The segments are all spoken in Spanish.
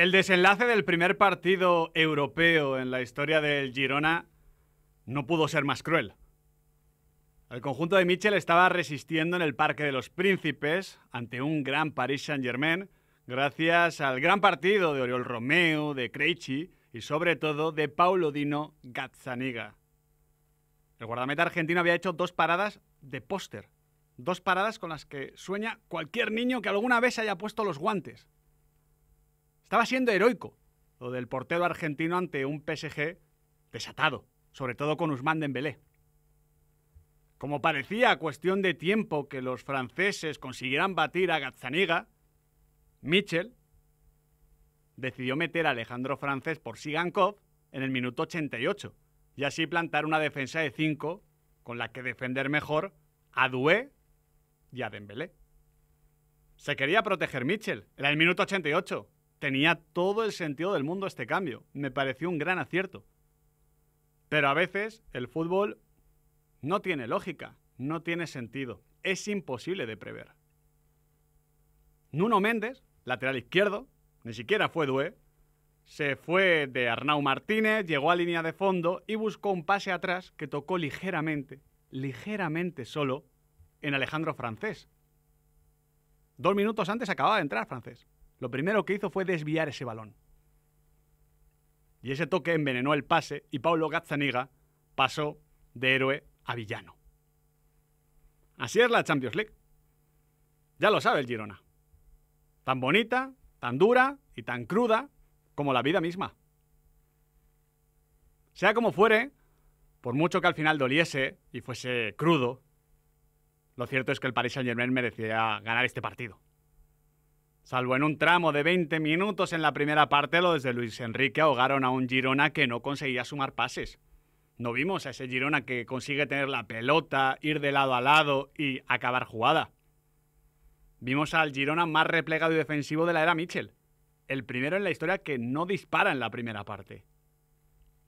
El desenlace del primer partido europeo en la historia del Girona no pudo ser más cruel. El conjunto de Michel estaba resistiendo en el Parque de los Príncipes ante un gran Paris Saint-Germain gracias al gran partido de Oriol Romeo, de Creici y sobre todo de Paulo Dino Gazzaniga. El guardameta argentino había hecho dos paradas de póster, dos paradas con las que sueña cualquier niño que alguna vez haya puesto los guantes. Estaba siendo heroico lo del portero argentino ante un PSG desatado, sobre todo con Usman Dembélé. Como parecía cuestión de tiempo que los franceses consiguieran batir a Gazzaniga, Mitchell decidió meter a Alejandro Francés por Sigankov en el minuto 88 y así plantar una defensa de 5 con la que defender mejor a Due y a Dembélé. Se quería proteger Mitchell, en el minuto 88. Tenía todo el sentido del mundo este cambio. Me pareció un gran acierto. Pero a veces el fútbol no tiene lógica, no tiene sentido. Es imposible de prever. Nuno Méndez, lateral izquierdo, ni siquiera fue Due, se fue de Arnau Martínez, llegó a línea de fondo y buscó un pase atrás que tocó ligeramente, ligeramente solo, en Alejandro Francés. Dos minutos antes acababa de entrar Francés lo primero que hizo fue desviar ese balón. Y ese toque envenenó el pase y Paulo Gazzaniga pasó de héroe a villano. Así es la Champions League. Ya lo sabe el Girona. Tan bonita, tan dura y tan cruda como la vida misma. Sea como fuere, por mucho que al final doliese y fuese crudo, lo cierto es que el Paris Saint-Germain merecía ganar este partido. Salvo en un tramo de 20 minutos en la primera parte, los de Luis Enrique ahogaron a un Girona que no conseguía sumar pases. No vimos a ese Girona que consigue tener la pelota, ir de lado a lado y acabar jugada. Vimos al Girona más replegado y defensivo de la era Mitchell, el primero en la historia que no dispara en la primera parte.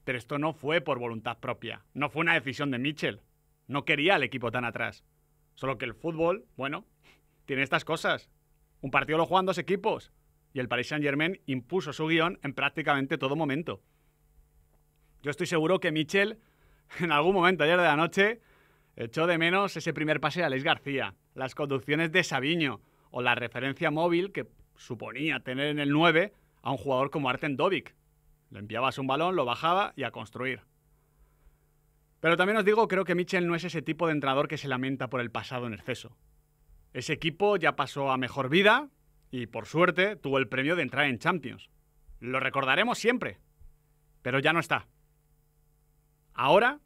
Pero esto no fue por voluntad propia, no fue una decisión de Mitchell. No quería al equipo tan atrás. Solo que el fútbol, bueno, tiene estas cosas un partido lo juegan dos equipos. Y el Paris Saint-Germain impuso su guión en prácticamente todo momento. Yo estoy seguro que Michel, en algún momento ayer de la noche, echó de menos ese primer pase de Alex García, las conducciones de Sabiño o la referencia móvil que suponía tener en el 9 a un jugador como Arten Dovic. Le enviabas un balón, lo bajaba y a construir. Pero también os digo, creo que Michel no es ese tipo de entrenador que se lamenta por el pasado en exceso. Ese equipo ya pasó a mejor vida y por suerte tuvo el premio de entrar en Champions. Lo recordaremos siempre, pero ya no está. Ahora,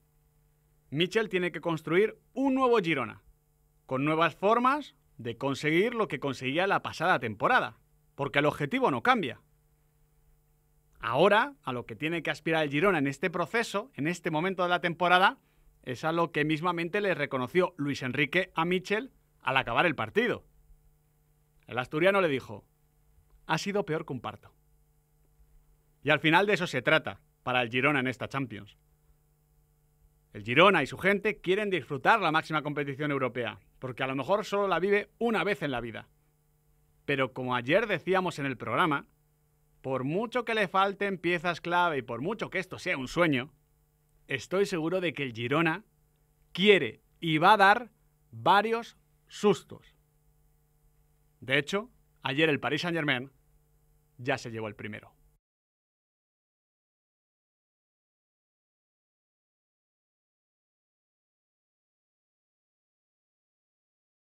Mitchell tiene que construir un nuevo Girona, con nuevas formas de conseguir lo que conseguía la pasada temporada, porque el objetivo no cambia. Ahora, a lo que tiene que aspirar el Girona en este proceso, en este momento de la temporada, es a lo que mismamente le reconoció Luis Enrique a Mitchell al acabar el partido. El asturiano le dijo, ha sido peor que un parto. Y al final de eso se trata para el Girona en esta Champions. El Girona y su gente quieren disfrutar la máxima competición europea, porque a lo mejor solo la vive una vez en la vida. Pero como ayer decíamos en el programa, por mucho que le falten piezas clave y por mucho que esto sea un sueño, estoy seguro de que el Girona quiere y va a dar varios sustos. De hecho, ayer el Paris Saint-Germain ya se llevó el primero.